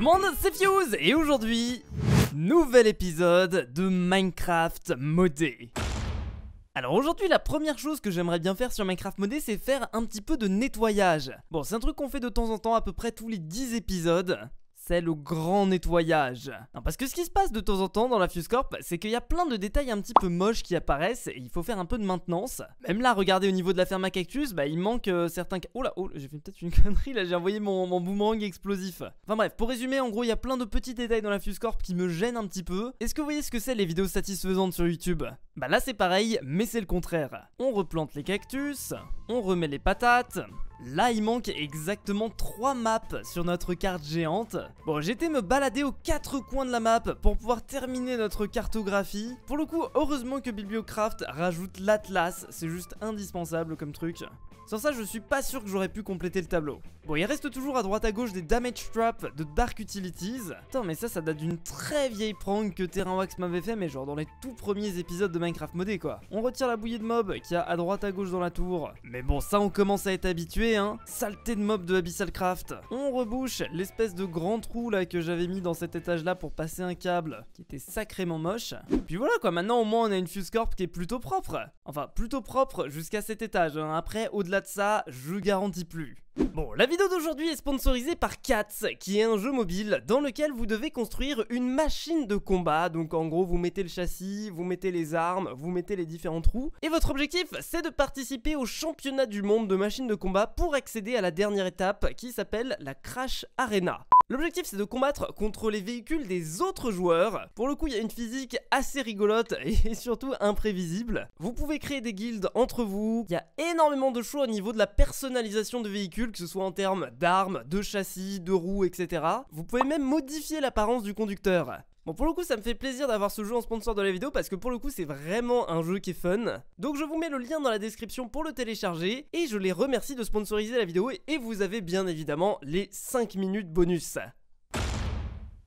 monde, c'est Fuse et aujourd'hui, nouvel épisode de Minecraft modé. Alors aujourd'hui la première chose que j'aimerais bien faire sur Minecraft modé c'est faire un petit peu de nettoyage. Bon c'est un truc qu'on fait de temps en temps à peu près tous les 10 épisodes c'est le grand nettoyage. parce que ce qui se passe de temps en temps dans la Fuscorp, c'est qu'il y a plein de détails un petit peu moches qui apparaissent et il faut faire un peu de maintenance. Même là, regardez au niveau de la ferme à cactus, bah il manque euh, certains certains... Oh là, oh, j'ai fait peut-être une connerie, là j'ai envoyé mon, boomerang explosif. Enfin bref, pour résumer, en gros, il y a plein de petits détails dans la Fuse qui me gênent un petit peu. Est-ce que vous voyez ce que c'est les vidéos satisfaisantes sur YouTube Bah là c'est pareil, mais c'est le contraire. On replante les cactus, on remet les patates, Là, il manque exactement 3 maps sur notre carte géante. Bon, j'étais me balader aux quatre coins de la map pour pouvoir terminer notre cartographie. Pour le coup, heureusement que Bibliocraft rajoute l'Atlas, c'est juste indispensable comme truc. Sans ça, je suis pas sûr que j'aurais pu compléter le tableau. Bon, il reste toujours à droite à gauche des damage traps de Dark Utilities. Attends, mais ça, ça date d'une très vieille prank que Terrain Wax m'avait fait, mais genre dans les tout premiers épisodes de Minecraft modé, quoi. On retire la bouillie de mob qui a à droite à gauche dans la tour. Mais bon, ça, on commence à être habitué, hein. Saleté de mob de Abyssal Craft. On rebouche l'espèce de grand trou, là, que j'avais mis dans cet étage-là pour passer un câble, qui était sacrément moche. puis voilà, quoi, maintenant, au moins, on a une Fuse Corp qui est plutôt propre. Enfin, plutôt propre jusqu'à cet étage, hein. Après, au-delà de ça, je garantis plus. Bon, la vidéo d'aujourd'hui est sponsorisée par Cats, qui est un jeu mobile dans lequel vous devez construire une machine de combat. Donc en gros, vous mettez le châssis, vous mettez les armes, vous mettez les différents trous. Et votre objectif, c'est de participer au championnat du monde de machines de combat pour accéder à la dernière étape qui s'appelle la Crash Arena. L'objectif c'est de combattre contre les véhicules des autres joueurs. Pour le coup, il y a une physique assez rigolote et surtout imprévisible. Vous pouvez créer des guildes entre vous. Il y a énormément de choix au niveau de la personnalisation de véhicules, que ce soit en termes d'armes, de châssis, de roues, etc. Vous pouvez même modifier l'apparence du conducteur. Bon pour le coup ça me fait plaisir d'avoir ce jeu en sponsor de la vidéo parce que pour le coup c'est vraiment un jeu qui est fun. Donc je vous mets le lien dans la description pour le télécharger et je les remercie de sponsoriser la vidéo et vous avez bien évidemment les 5 minutes bonus.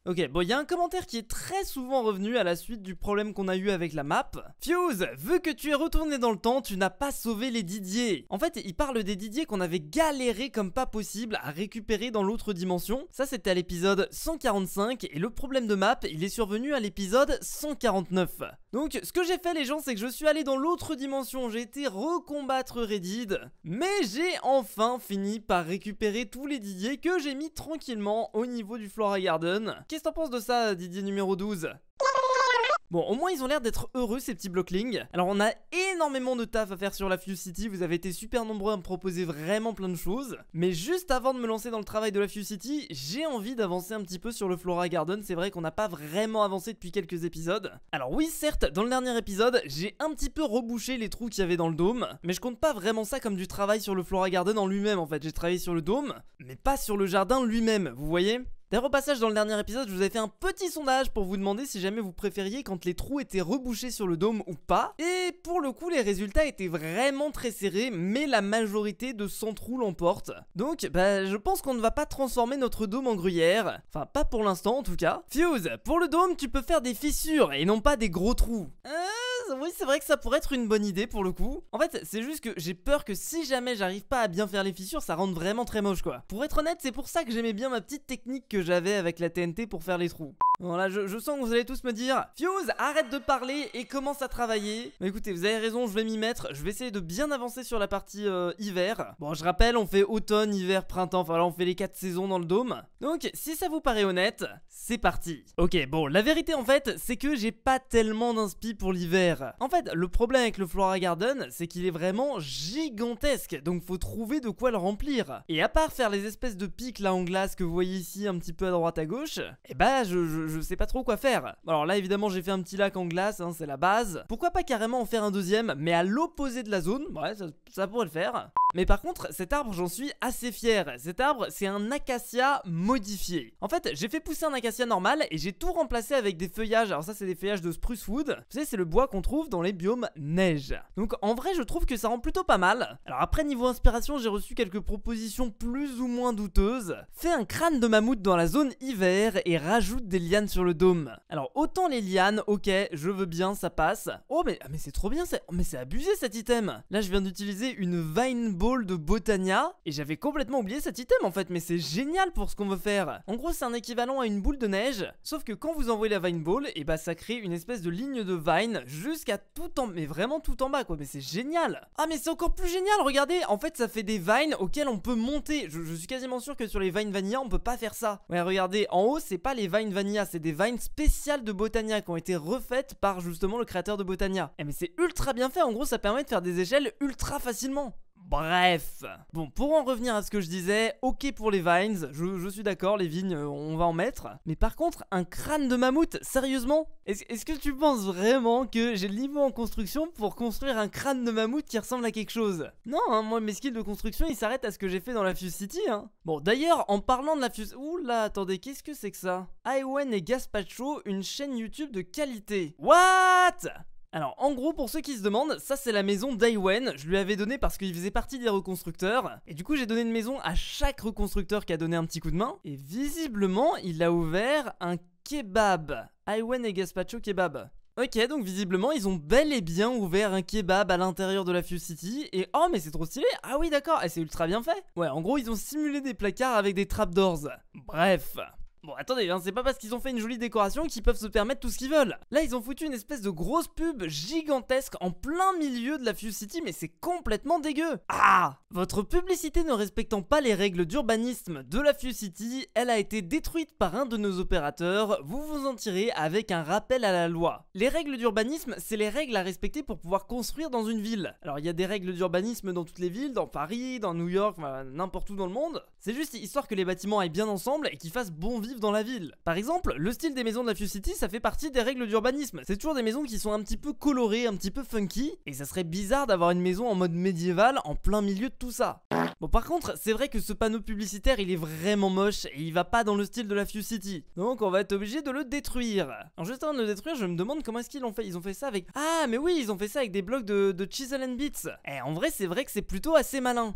Ok, bon, il y a un commentaire qui est très souvent revenu à la suite du problème qu'on a eu avec la map. Fuse, vu que tu es retourné dans le temps, tu n'as pas sauvé les Didier. En fait, il parle des Didier qu'on avait galéré comme pas possible à récupérer dans l'autre dimension. Ça, c'était à l'épisode 145, et le problème de map, il est survenu à l'épisode 149. Donc, ce que j'ai fait, les gens, c'est que je suis allé dans l'autre dimension, j'ai été recombattre Redid, mais j'ai enfin fini par récupérer tous les Didier que j'ai mis tranquillement au niveau du Flora Garden Qu'est-ce que t'en penses de ça, Didier numéro 12 Bon, au moins ils ont l'air d'être heureux ces petits blocklings. Alors on a énormément de taf à faire sur la Fuse City, vous avez été super nombreux à me proposer vraiment plein de choses. Mais juste avant de me lancer dans le travail de la Fuse City, j'ai envie d'avancer un petit peu sur le Flora Garden, c'est vrai qu'on n'a pas vraiment avancé depuis quelques épisodes. Alors oui, certes, dans le dernier épisode, j'ai un petit peu rebouché les trous qu'il y avait dans le dôme, mais je compte pas vraiment ça comme du travail sur le Flora Garden en lui-même en fait, j'ai travaillé sur le dôme, mais pas sur le jardin lui-même, vous voyez D'ailleurs, au passage, dans le dernier épisode, je vous avais fait un petit sondage pour vous demander si jamais vous préfériez quand les trous étaient rebouchés sur le dôme ou pas. Et pour le coup, les résultats étaient vraiment très serrés, mais la majorité de 100 trous l'emporte. Donc, bah, je pense qu'on ne va pas transformer notre dôme en gruyère. Enfin, pas pour l'instant en tout cas. Fuse, pour le dôme, tu peux faire des fissures et non pas des gros trous. Hein oui, c'est vrai que ça pourrait être une bonne idée pour le coup. En fait, c'est juste que j'ai peur que si jamais j'arrive pas à bien faire les fissures, ça rende vraiment très moche quoi. Pour être honnête, c'est pour ça que j'aimais bien ma petite technique que j'avais avec la TNT pour faire les trous. Bon là je, sens que vous allez tous me dire Fuse arrête de parler et commence à travailler Mais écoutez vous avez raison je vais m'y mettre Je vais essayer de bien avancer sur la partie euh, hiver Bon je rappelle on fait automne, hiver, printemps Enfin là on fait les quatre saisons dans le dôme Donc si ça vous paraît honnête c'est parti Ok bon la vérité en fait c'est que j'ai pas tellement d'inspi pour l'hiver En fait le problème avec le Flora Garden c'est qu'il est vraiment gigantesque Donc faut trouver de quoi le remplir Et à part faire les espèces de pics là en glace que vous voyez ici un petit peu à droite à gauche eh bah je je sais pas trop quoi faire. Alors là, évidemment, j'ai fait un petit lac en glace, hein, c'est la base. Pourquoi pas carrément en faire un deuxième, mais à l'opposé de la zone Ouais, ça, pourrait le faire. Mais par contre, cet arbre, j'en suis assez fier. Cet arbre, c'est un acacia modifié. En fait, j'ai fait pousser un acacia normal et j'ai tout remplacé avec des feuillages. Alors ça, c'est des feuillages de spruce wood. Vous savez, c'est le bois qu'on trouve dans les biomes neige. Donc en vrai, je trouve que ça rend plutôt pas mal. Alors après, niveau inspiration, j'ai reçu quelques propositions plus ou moins douteuses. Fais un crâne de mammouth dans la zone hiver et rajoute des lianes sur le dôme. Alors autant les lianes, ok, je veux bien, ça passe. Oh mais, ah, mais c'est trop bien, mais c'est abusé cet item. Là je viens d'utiliser une Vine Ball de Botania et j'avais complètement oublié cet item en fait, mais c'est génial pour ce qu'on veut faire. En gros c'est un équivalent à une boule de neige, sauf que quand vous envoyez la Vine Ball, et eh bah ben, ça crée une espèce de ligne de Vine jusqu'à tout en, mais vraiment tout en bas quoi, mais c'est génial. Ah mais c'est encore plus génial, regardez, en fait ça fait des vines auxquelles on peut monter. Je, je suis quasiment sûr que sur les vines vanilla on peut pas faire ça. Ouais regardez, en haut c'est pas les vines vanilla, c'est des vines spéciales de Botania qui ont été refaites par justement le créateur de Botania. Et eh, mais c'est ultra bien fait, en gros ça permet de faire des échelles ultra facilement. Bref. Bon, pour en revenir à ce que je disais, ok pour les vines, je, suis d'accord, les vignes, euh, on va en mettre. Mais par contre, un crâne de mammouth, sérieusement Est-ce que tu penses vraiment que j'ai le niveau en construction pour construire un crâne de mammouth qui ressemble à quelque chose Non, hein, moi mes skills de construction, ils s'arrêtent à ce que j'ai fait dans la Fuse City. Hein. Bon, d'ailleurs, en parlant de la Fuse... Ouh là, attendez, qu'est-ce que c'est que ça Iwen et Gaspacho, une chaîne YouTube de qualité. What alors en gros pour ceux qui se demandent, ça c'est la maison d'Aiwen, je lui avais donné parce qu'il faisait partie des reconstructeurs, et du coup j'ai donné une maison à chaque reconstructeur qui a donné un petit coup de main, et visiblement il a ouvert un kebab, Aiwen et Gaspacho kebab. Ok, donc visiblement, ils ont bel et bien ouvert un kebab à l'intérieur de la Fuse City. Et oh, mais c'est trop stylé! Ah oui, d'accord, et c'est ultra bien fait! Ouais, en gros, ils ont simulé des placards avec des trapdoors. Bref. Bon, attendez, hein, c'est pas parce qu'ils ont fait une jolie décoration qu'ils peuvent se permettre tout ce qu'ils veulent. Là, ils ont foutu une espèce de grosse pub gigantesque en plein milieu de la Fuse City, mais c'est complètement dégueu. Ah Votre publicité ne respectant pas les règles d'urbanisme de la Fuse City, elle a été détruite par un de nos opérateurs. Vous vous en tirez avec un rappel à la loi. Les règles d'urbanisme, c'est les règles à respecter pour pouvoir construire dans une ville. Alors, il y a des règles d'urbanisme dans toutes les villes, dans Paris, dans New York, n'importe où dans le monde. C'est juste histoire que les bâtiments aillent bien ensemble et qu'ils fassent bon vivre dans la ville. Par exemple, le style des maisons de la Few City, ça fait partie des règles d'urbanisme. C'est toujours des maisons qui sont un petit peu colorées, un petit peu funky, et ça serait bizarre d'avoir une maison en mode médiéval en plein milieu de tout ça. Bon par contre, c'est vrai que ce panneau publicitaire, il est vraiment moche et il va pas dans le style de la Few City. Donc on va être obligé de le détruire. en juste avant de le détruire, je me demande comment est-ce qu'ils l'ont fait. Ils ont fait ça avec... Ah mais oui, ils ont fait ça avec des blocs de, de chisel and bits. et eh, en vrai, c'est vrai que c'est plutôt assez malin.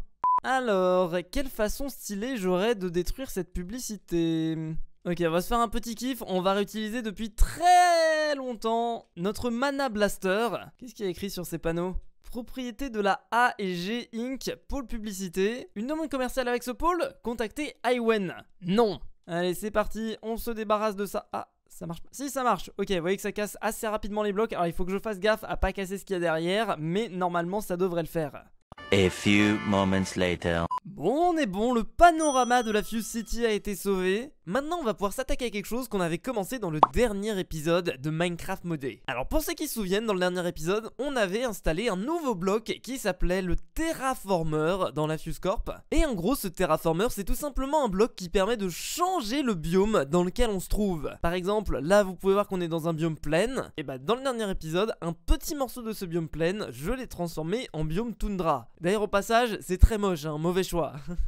Alors, quelle façon stylée j'aurais de détruire cette publicité Ok, on va se faire un petit kiff. On va réutiliser depuis très longtemps notre Mana Blaster. Qu'est-ce qu'il y a écrit sur ces panneaux Propriété de la A et G Inc. Pôle publicité. Une demande commerciale avec ce pôle Contactez Iwen. Non Allez, c'est parti. On se débarrasse de ça. Ah, ça marche pas. Si, ça marche. Ok, vous voyez que ça casse assez rapidement les blocs. Alors, il faut que je fasse gaffe à pas casser ce qu'il y a derrière. Mais normalement, ça devrait le faire few moments Bon, on est bon, le panorama de la Fuse City a été sauvé. Maintenant, on va pouvoir s'attaquer à quelque chose qu'on avait commencé dans le dernier épisode de Minecraft modé. Alors, pour ceux qui se souviennent, dans le dernier épisode, on avait installé un nouveau bloc qui s'appelait le Terraformer dans la Corp. Et en gros, ce Terraformer, c'est tout simplement un bloc qui permet de changer le biome dans lequel on se trouve. Par exemple, là, vous pouvez voir qu'on est dans un biome plein. Et bah, dans le dernier épisode, un petit morceau de ce biome plein, je l'ai transformé en biome toundra. D'ailleurs, au passage, c'est très moche, un hein, mauvais choix.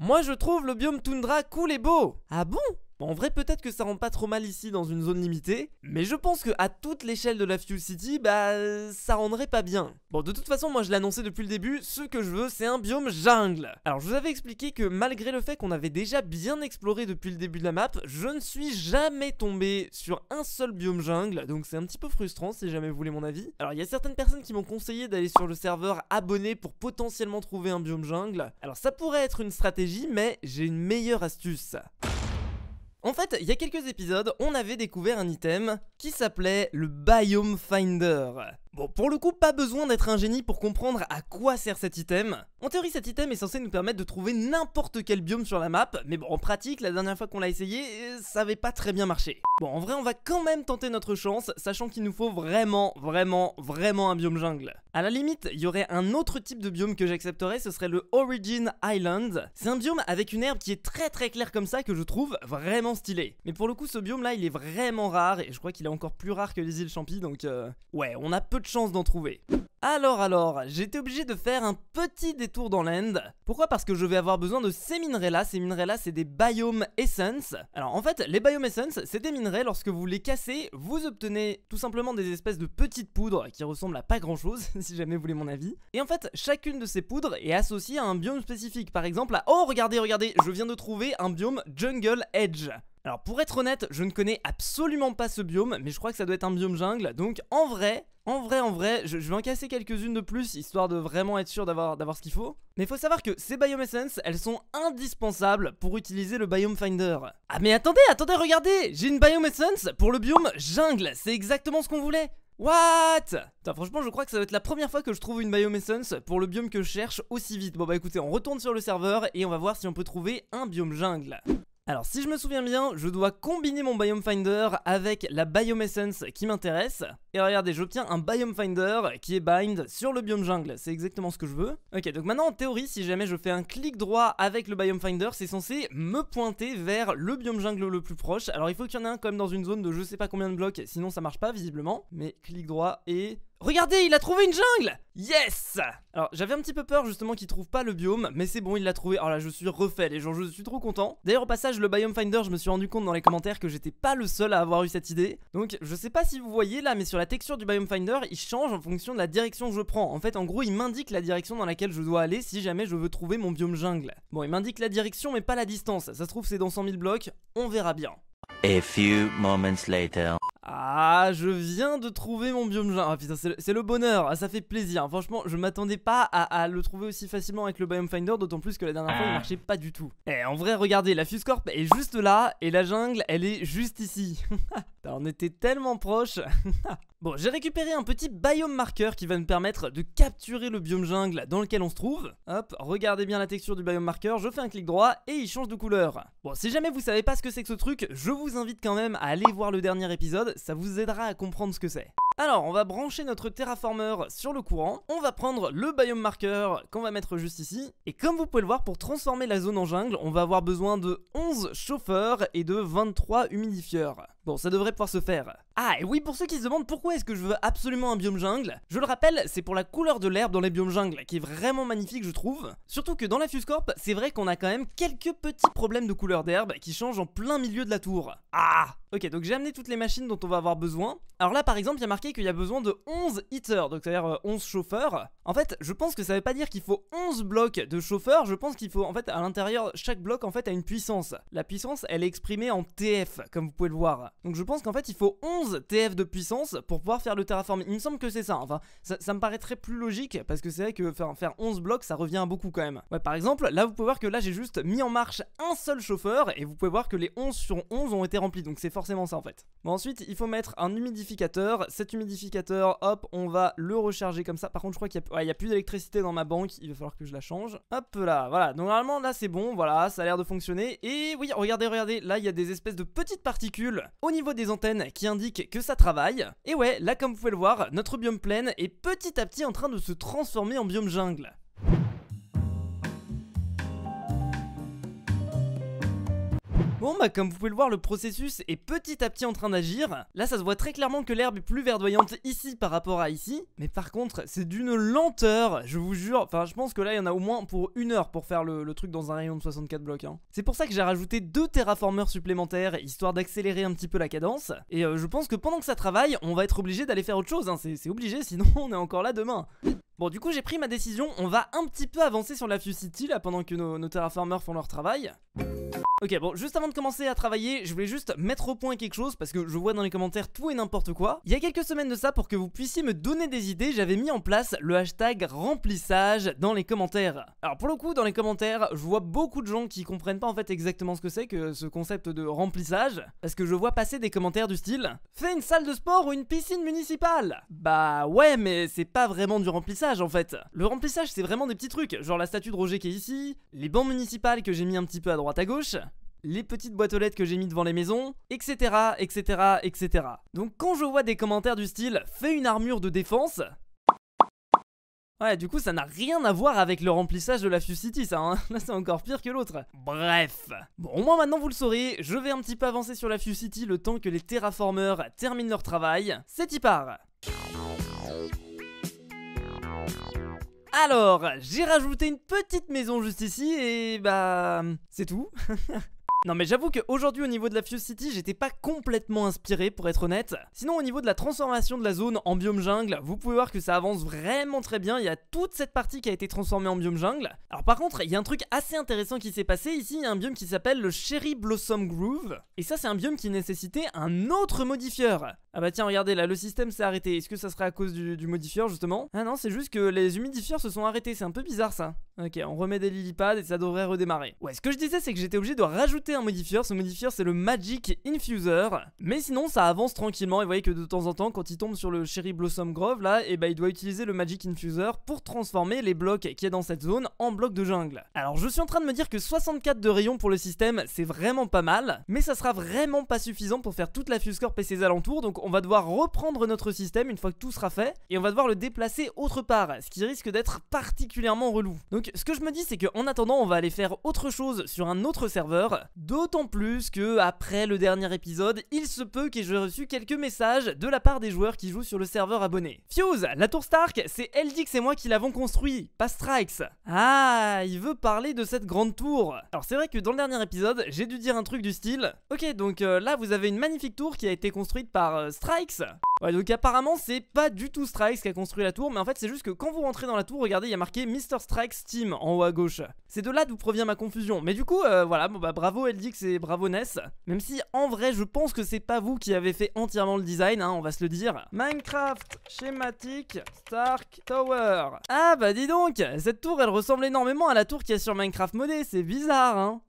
Moi je trouve le biome toundra cool et beau. Ah bon Bon, en vrai, peut-être que ça rend pas trop mal ici dans une zone limitée, mais je pense que à toute l'échelle de la Fuel City, bah, ça rendrait pas bien. Bon, de toute façon, moi je l'annonçais depuis le début, ce que je veux, c'est un biome jungle. Alors, je vous avais expliqué que malgré le fait qu'on avait déjà bien exploré depuis le début de la map, je ne suis jamais tombé sur un seul biome jungle, donc c'est un petit peu frustrant si jamais vous voulez mon avis. Alors, il y a certaines personnes qui m'ont conseillé d'aller sur le serveur abonné pour potentiellement trouver un biome jungle. Alors, ça pourrait être une stratégie, mais j'ai une meilleure astuce. En fait, il y a quelques épisodes, on avait découvert un item qui s'appelait le Biome Finder. Bon, pour le coup, pas besoin d'être un génie pour comprendre à quoi sert cet item. En théorie, cet item est censé nous permettre de trouver n'importe quel biome sur la map, mais bon, en pratique, la dernière fois qu'on l'a essayé, ça avait pas très bien marché. Bon, en vrai, on va quand même tenter notre chance, sachant qu'il nous faut vraiment, vraiment, vraiment un biome jungle. À la limite, il y aurait un autre type de biome que j'accepterais, ce serait le Origin Island. C'est un biome avec une herbe qui est très très claire comme ça, que je trouve vraiment stylé. Mais pour le coup, ce biome-là, il est vraiment rare, et je crois qu'il est encore plus rare que les îles Champy, donc euh, ouais, on a peu de chance d'en trouver. Alors alors, j'étais obligé de faire un petit détour dans l'End. Pourquoi Parce que je vais avoir besoin de ces minerais-là. Ces minerais-là, c'est des biomes Essence. Alors en fait, les biomes Essence, c'est des minerais, lorsque vous les cassez, vous obtenez tout simplement des espèces de petites poudres qui ressemblent à pas grand-chose, si jamais vous voulez mon avis. Et en fait, chacune de ces poudres est associée à un biome spécifique. Par exemple, Oh, regardez, regardez, je viens de trouver un biome Jungle Edge. Alors pour être honnête, je ne connais absolument pas ce biome, mais je crois que ça doit être un biome jungle, donc en vrai, en vrai, en vrai, je, vais en casser quelques-unes de plus, histoire de vraiment être sûr d'avoir ce qu'il faut. Mais il faut savoir que ces Biome Essence, elles sont indispensables pour utiliser le Biome Finder. Ah mais attendez, attendez, regardez J'ai une Biome Essence pour le biome jungle, c'est exactement ce qu'on voulait What franchement, je crois que ça va être la première fois que je trouve une essence pour le biome que je cherche aussi vite. Bon bah écoutez, on retourne sur le serveur et on va voir si on peut trouver un biome jungle. Alors si je me souviens bien, je dois combiner mon Biome Finder avec la Biome Essence qui m'intéresse. Et regardez, j'obtiens un Biome Finder qui est bind sur le biome jungle, c'est exactement ce que je veux. Ok, donc maintenant en théorie, si jamais je fais un clic droit avec le Biome Finder, c'est censé me pointer vers le biome jungle le plus proche. Alors il faut qu'il y en ait un même dans une zone de je sais pas combien de blocs, sinon ça marche pas visiblement. Mais clic droit et... Regardez, il a trouvé une jungle Yes Alors, j'avais un petit peu peur justement qu'il trouve pas le biome, mais c'est bon, il l'a trouvé. Alors là, je suis refait, les gens, je suis trop content. D'ailleurs, au passage, le Biome Finder, je me suis rendu compte dans les commentaires que j'étais pas le seul à avoir eu cette idée. Donc, je sais pas si vous voyez là, mais sur la texture du Biome Finder, il change en fonction de la direction que je prends. En fait, en gros, il m'indique la direction dans laquelle je dois aller si jamais je veux trouver mon biome jungle. Bon, il m'indique la direction, mais pas la distance. Ça se trouve, c'est dans 100 000 blocs, on verra bien. A few moments later. Ah, je viens de trouver mon biome jungle. Ah putain, c'est le, bonheur, ah, ça fait plaisir. Franchement, je m'attendais pas à, le trouver aussi facilement avec le Biome Finder, d'autant plus que la dernière fois il ne ah. marchait pas du tout. Eh, en vrai, regardez, la Fuse est juste là et la jungle, elle est juste ici. on était tellement proche. bon, j'ai récupéré un petit biome marqueur qui va me permettre de capturer le biome jungle dans lequel on se trouve. Hop, regardez bien la texture du biome marqueur, je fais un clic droit et il change de couleur. Bon, si jamais vous savez pas ce que c'est que ce truc, je vous invite quand même à aller voir le dernier épisode, ça vous aidera à comprendre ce que c'est. Alors, on va brancher notre terraformer sur le courant. On va prendre le biome marqueur qu'on va mettre juste ici. Et comme vous pouvez le voir, pour transformer la zone en jungle, on va avoir besoin de 11 chauffeurs et de 23 humidifieurs. Bon, ça devrait pouvoir se faire. Ah, et oui, pour ceux qui se demandent pourquoi est-ce que je veux absolument un biome jungle, je le rappelle, c'est pour la couleur de l'herbe dans les biomes jungle, qui est vraiment magnifique, je trouve. Surtout que dans la Fuscorp, c'est vrai qu'on a quand même quelques petits problèmes de couleur d'herbe qui changent en plein milieu de la tour. Ah Ok, donc j'ai amené toutes les machines dont on va avoir besoin. Alors là, par exemple, il y a marqué qu'il y a besoin de 11 heaters, donc c'est-à-dire 11 euh, chauffeurs. En fait, je pense que ça veut pas dire qu'il faut 11 blocs de chauffeurs, je pense qu'il faut, en fait, à l'intérieur, chaque bloc, en fait, a une puissance. La puissance, elle est exprimée en TF, comme vous pouvez le voir. Donc je pense qu'en fait, il faut 11 TF de puissance pour pouvoir faire le terraforming. Il me semble que c'est ça, enfin, ça, me paraîtrait plus logique, parce que c'est vrai que faire, 11 blocs, ça revient à beaucoup quand même. Ouais, par exemple, là, vous pouvez voir que là, j'ai juste mis en marche un seul chauffeur, et vous pouvez voir que les 11 sur 11 ont été remplis, donc c'est forcément ça, en fait. Bon, ensuite, il faut mettre un humidificateur, cet humidificateur, hop, on va le recharger comme ça. Par contre, je crois qu'il n'y a, plus d'électricité dans ma banque, il va falloir que je la change. Hop là, voilà. Donc normalement, là, c'est bon, voilà, ça a l'air de fonctionner. Et oui, regardez, regardez, là, il y a des espèces de petites particules au niveau des antennes qui indiquent que ça travaille. Et ouais, là, comme vous pouvez le voir, notre biome plaine est petit à petit en train de se transformer en biome jungle. Bon bah comme vous pouvez le voir le processus est petit à petit en train d'agir Là ça se voit très clairement que l'herbe est plus verdoyante ici par rapport à ici Mais par contre c'est d'une lenteur je vous jure Enfin je pense que là il y en a au moins pour une heure pour faire le, truc dans un rayon de 64 blocs hein. C'est pour ça que j'ai rajouté deux terraformeurs supplémentaires histoire d'accélérer un petit peu la cadence Et euh, je pense que pendant que ça travaille on va être obligé d'aller faire autre chose hein. C'est obligé sinon on est encore là demain Bon, du coup, j'ai pris ma décision. On va un petit peu avancer sur la Fusity City, là, pendant que nos, nos terraformers font leur travail. Ok, bon, juste avant de commencer à travailler, je voulais juste mettre au point quelque chose parce que je vois dans les commentaires tout et n'importe quoi. Il y a quelques semaines de ça, pour que vous puissiez me donner des idées, j'avais mis en place le hashtag remplissage dans les commentaires. Alors, pour le coup, dans les commentaires, je vois beaucoup de gens qui comprennent pas en fait exactement ce que c'est que ce concept de remplissage parce que je vois passer des commentaires du style Fais une salle de sport ou une piscine municipale Bah ouais, mais c'est pas vraiment du remplissage en fait. Le remplissage c'est vraiment des petits trucs, genre la statue de Roger qui est ici, les bancs municipales que j'ai mis un petit peu à droite à gauche, les petites boîtes aux lettres que j'ai mis devant les maisons, etc, etc, etc. Donc quand je vois des commentaires du style « fais une armure de défense », Ouais, du coup, ça n'a rien à voir avec le remplissage de la city ça, hein. Là, c'est encore pire que l'autre. Bref. Bon, au moins, maintenant, vous le saurez, je vais un petit peu avancer sur la city le temps que les Terraformers terminent leur travail. C'est y part alors, j'ai rajouté une petite maison juste ici et bah... C'est tout Non mais j'avoue qu'aujourd'hui au niveau de la Fuse City j'étais pas complètement inspiré pour être honnête. Sinon au niveau de la transformation de la zone en biome jungle, vous pouvez voir que ça avance vraiment très bien, il y a toute cette partie qui a été transformée en biome jungle. Alors par contre il y a un truc assez intéressant qui s'est passé, ici il y a un biome qui s'appelle le Cherry Blossom Groove, et ça c'est un biome qui nécessitait un autre modifieur. Ah bah tiens regardez là le système s'est arrêté, est-ce que ça serait à cause du, modifieur justement Ah non c'est juste que les humidifieurs se sont arrêtés, c'est un peu bizarre ça. Ok on remet des lilipads et ça devrait redémarrer. Ouais ce que je disais c'est que j'étais obligé de rajouter un modifier, ce modifier c'est le Magic Infuser. Mais sinon ça avance tranquillement et vous voyez que de temps en temps quand il tombe sur le Cherry Blossom Grove là, et eh ben, il doit utiliser le Magic Infuser pour transformer les blocs qui est dans cette zone en blocs de jungle. Alors je suis en train de me dire que 64 de rayons pour le système c'est vraiment pas mal, mais ça sera vraiment pas suffisant pour faire toute la Corp et ses alentours, donc on va devoir reprendre notre système une fois que tout sera fait, et on va devoir le déplacer autre part, ce qui risque d'être particulièrement relou. Donc ce que je me dis c'est qu'en attendant on va aller faire autre chose sur un autre serveur, D'autant plus que, après le dernier épisode, il se peut que j'ai reçu quelques messages de la part des joueurs qui jouent sur le serveur abonné. Fuse, la tour Stark, c'est Eldix et moi qui l'avons construit, pas Strikes. Ah, il veut parler de cette grande tour. Alors c'est vrai que dans le dernier épisode, j'ai dû dire un truc du style. Ok, donc euh, là vous avez une magnifique tour qui a été construite par euh, Strikes. Ouais, donc apparemment c'est pas du tout Strikes qui a construit la tour, mais en fait c'est juste que quand vous rentrez dans la tour, regardez, il y a marqué Mr Strikes Team en haut à gauche. C'est de là d'où provient ma confusion. Mais du coup, euh, voilà, bon bah bravo elle dit que c'est bravo Ness. Même si en vrai je pense que c'est pas vous qui avez fait entièrement le design, hein, on va se le dire. Minecraft, schématique, Stark Tower. Ah bah dis donc, cette tour elle ressemble énormément à la tour qui y a sur Minecraft modé, c'est bizarre hein.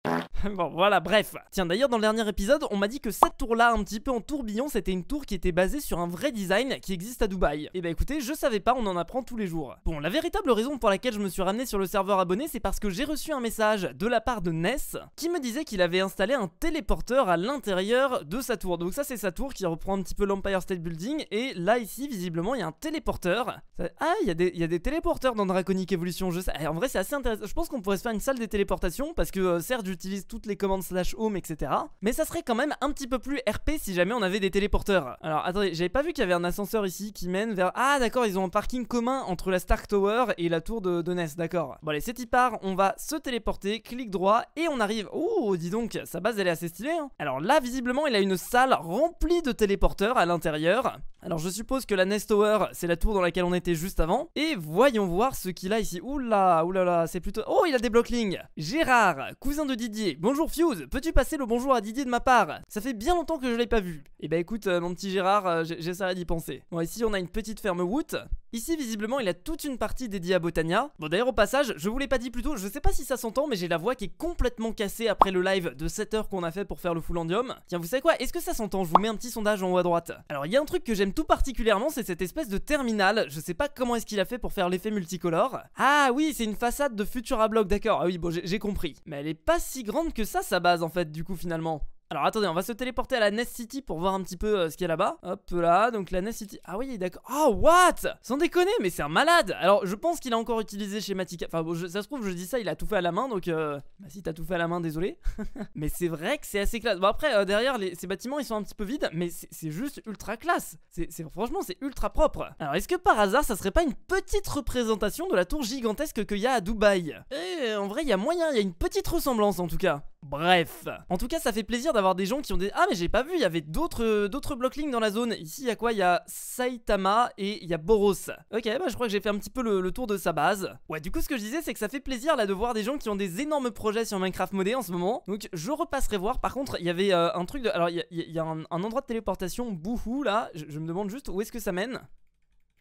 bon voilà, bref. Tiens d'ailleurs dans le dernier épisode, on m'a dit que cette tour là, un petit peu en tourbillon, c'était une tour qui était basée sur un vrai design qui existe à Dubaï. Et eh bah ben, écoutez, je savais pas, on en apprend tous les jours. Bon, la véritable raison pour laquelle je me suis ramené sur le serveur abonné, c'est parce que j'ai reçu un message de la part de Ness qui me disait qu'il avait avait installé un téléporteur à l'intérieur de sa tour. Donc ça c'est sa tour qui reprend un petit peu l'Empire State Building et là ici visiblement il y a un téléporteur. Ah il y, a des téléporteurs dans Draconic Evolution, je sais. En vrai c'est assez intéressant. Je pense qu'on pourrait se faire une salle des téléportations parce que euh, certes j'utilise toutes les commandes slash home etc. Mais ça serait quand même un petit peu plus RP si jamais on avait des téléporteurs. Alors attendez, j'avais pas vu qu'il y avait un ascenseur ici qui mène vers... Ah d'accord ils ont un parking commun entre la Stark Tower et la tour de, Ness, d'accord. Bon allez c'est y part, on va se téléporter, clic droit et on arrive... Oh dis donc donc sa base elle est assez stylée. Hein. Alors là, visiblement, il a une salle remplie de téléporteurs à l'intérieur. Alors je suppose que la Nest Tower, c'est la tour dans laquelle on était juste avant. Et voyons voir ce qu'il a ici. Oula, oulala, c'est plutôt... Oh, il a des blocklings Gérard, cousin de Didier. Bonjour Fuse, peux-tu passer le bonjour à Didier de ma part Ça fait bien longtemps que je l'ai pas vu. Eh ben, écoute, euh, mon petit Gérard, euh, j'essaierai d'y penser. Bon, ici on a une petite ferme route Ici, visiblement, il a toute une partie dédiée à Botania. Bon, d'ailleurs, au passage, je vous l'ai pas dit plus tôt, je sais pas si ça s'entend, mais j'ai la voix qui est complètement cassée après le live de 7 heures qu'on a fait pour faire le full-endium. Tiens, vous savez quoi Est-ce que ça s'entend Je vous mets un petit sondage en haut à droite. Alors, il y a un truc que j'aime tout particulièrement, c'est cette espèce de terminal. Je sais pas comment est-ce qu'il a fait pour faire l'effet multicolore. Ah oui, c'est une façade de Futura Block, d'accord. Ah oui, bon, j'ai compris. Mais elle est pas si grande que ça, sa base, en fait, du coup, finalement. Alors attendez, on va se téléporter à la Nest City pour voir un petit peu euh, ce qu'il y a là-bas. Hop là, donc la Nest City. Ah oui, d'accord. Oh, what Sans déconner, mais c'est un malade Alors je pense qu'il a encore utilisé schématique. Enfin, bon, ça se trouve, je dis ça, il a tout fait à la main, donc... Euh... Bah si t'as tout fait à la main, désolé. mais c'est vrai que c'est assez classe. Bon après, euh, derrière, ces bâtiments, ils sont un petit peu vides, mais c'est juste ultra classe. C'est Franchement, c'est ultra propre. Alors est-ce que par hasard, ça serait pas une petite représentation de la tour gigantesque qu'il y a à Dubaï Eh, en vrai, il y a moyen, il y a une petite ressemblance en tout cas. Bref. En tout cas, ça fait plaisir d'avoir des gens qui ont des... Ah mais j'ai pas vu, il y avait d'autres euh, d'autres blocs dans la zone. Ici, il y a quoi Il y a Saitama et il y a Boros. Ok, bah je crois que j'ai fait un petit peu le, tour de sa base. Ouais, du coup, ce que je disais, c'est que ça fait plaisir là de voir des gens qui ont des énormes projets sur Minecraft modé en ce moment. Donc je repasserai voir. Par contre, il y avait euh, un truc de... Alors, il y a, un, endroit de téléportation, bouhou, là. je me demande juste où est-ce que ça mène.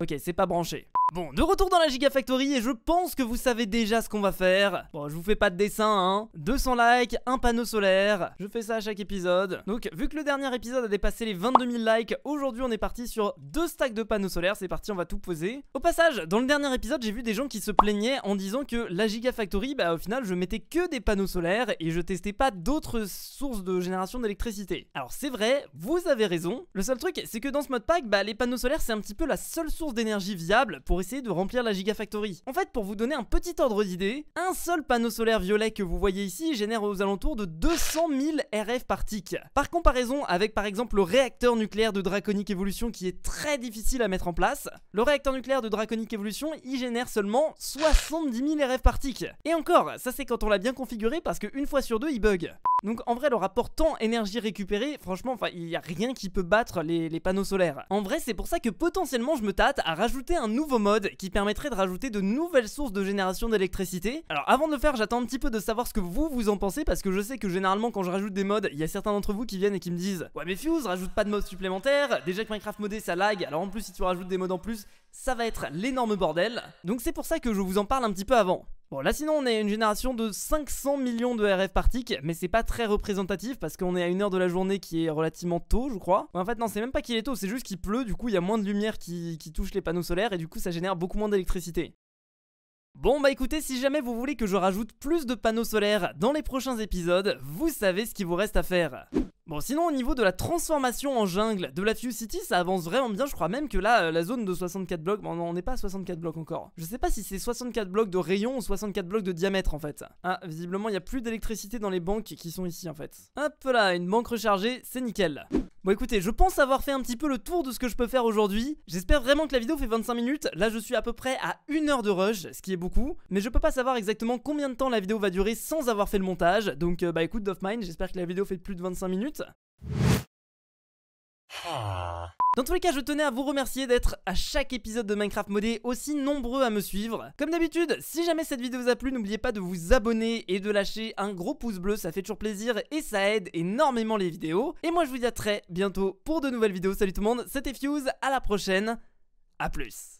Ok, c'est pas branché. Bon, de retour dans la Gigafactory et je pense que vous savez déjà ce qu'on va faire. Bon, je vous fais pas de dessin, hein. 200 likes, un panneau solaire. Je fais ça à chaque épisode. Donc, vu que le dernier épisode a dépassé les 22 000 likes, aujourd'hui on est parti sur deux stacks de panneaux solaires. C'est parti, on va tout poser. Au passage, dans le dernier épisode, j'ai vu des gens qui se plaignaient en disant que la Gigafactory, bah au final, je mettais que des panneaux solaires et je testais pas d'autres sources de génération d'électricité. Alors c'est vrai, vous avez raison. Le seul truc, c'est que dans ce mode pack, bah les panneaux solaires, c'est un petit peu la seule source d'énergie viable pour essayer de remplir la Gigafactory. En fait, pour vous donner un petit ordre d'idée, un seul panneau solaire violet que vous voyez ici génère aux alentours de 200 000 RF par tick. Par comparaison avec par exemple le réacteur nucléaire de Draconic Evolution qui est très difficile à mettre en place, le réacteur nucléaire de Draconic Evolution y génère seulement 70 000 RF par tick. Et encore, ça c'est quand on l'a bien configuré parce qu'une fois sur deux il bug. Donc en vrai le rapport temps énergie récupérée, franchement, il n'y a rien qui peut battre les, panneaux solaires. En vrai c'est pour ça que potentiellement je me tâte à rajouter un nouveau mode qui permettrait de rajouter de nouvelles sources de génération d'électricité. Alors avant de le faire j'attends un petit peu de savoir ce que vous vous en pensez parce que je sais que généralement quand je rajoute des modes il y a certains d'entre vous qui viennent et qui me disent ouais mais Fuse rajoute pas de mode supplémentaires déjà que Minecraft modé ça lag alors en plus si tu rajoutes des modes en plus ça va être l'énorme bordel. Donc c'est pour ça que je vous en parle un petit peu avant. Bon là sinon on est une génération de 500 millions de RF partiques, mais c'est pas très représentatif parce qu'on est à une heure de la journée qui est relativement tôt je crois. en fait non c'est même pas qu'il est tôt c'est juste qu'il pleut du coup il y a moins de lumière qui, qui touche les panneaux solaires et du coup ça génère beaucoup moins d'électricité. Bon bah écoutez, si jamais vous voulez que je rajoute plus de panneaux solaires dans les prochains épisodes, vous savez ce qu'il vous reste à faire. Bon, sinon, au niveau de la transformation en jungle de la Fuse City, ça avance vraiment bien. Je crois même que là, euh, la zone de 64 blocs, bon, on n'est pas à 64 blocs encore. Je sais pas si c'est 64 blocs de rayon ou 64 blocs de diamètre en fait. Ah, visiblement, il n'y a plus d'électricité dans les banques qui sont ici en fait. Hop là, une banque rechargée, c'est nickel. Bon écoutez, je pense avoir fait un petit peu le tour de ce que je peux faire aujourd'hui. J'espère vraiment que la vidéo fait 25 minutes. Là, je suis à peu près à une heure de rush, ce qui est beaucoup. Mais je peux pas savoir exactement combien de temps la vidéo va durer sans avoir fait le montage. Donc euh, bah écoute, mine. j'espère que la vidéo fait plus de 25 minutes. Ah. Dans tous les cas, je tenais à vous remercier d'être à chaque épisode de Minecraft modé aussi nombreux à me suivre. Comme d'habitude, si jamais cette vidéo vous a plu, n'oubliez pas de vous abonner et de lâcher un gros pouce bleu, ça fait toujours plaisir et ça aide énormément les vidéos. Et moi je vous dis à très bientôt pour de nouvelles vidéos. Salut tout le monde, c'était Fuse, à la prochaine, à plus